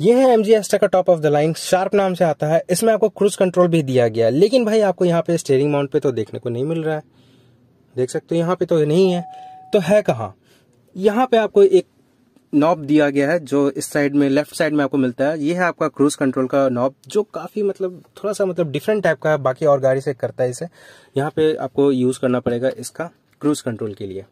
ये है M G extra का top of the line sharp नाम से आता है इसमें आपको क्रूज कंट्रोल भी दिया गया है लेकिन भाई आपको यहाँ पे स्टेयरिंग माउंट पे तो देखने को नहीं मिल रहा है देख सकते हो यहाँ पे तो नहीं है तो है कहाँ यहाँ पे आपको एक नॉब दिया गया है जो इस साइड में लेफ्ट साइड में आपको मिलता है ये है आपका क्रूज कंट्रोल का नॉब जो काफी मतलब थोड़ा सा मतलब डिफरेंट टाइप का है बाकी और गाड़ी से करता है इसे यहाँ पे आपको यूज करना पड़ेगा इसका क्रूज कंट्रोल के लिए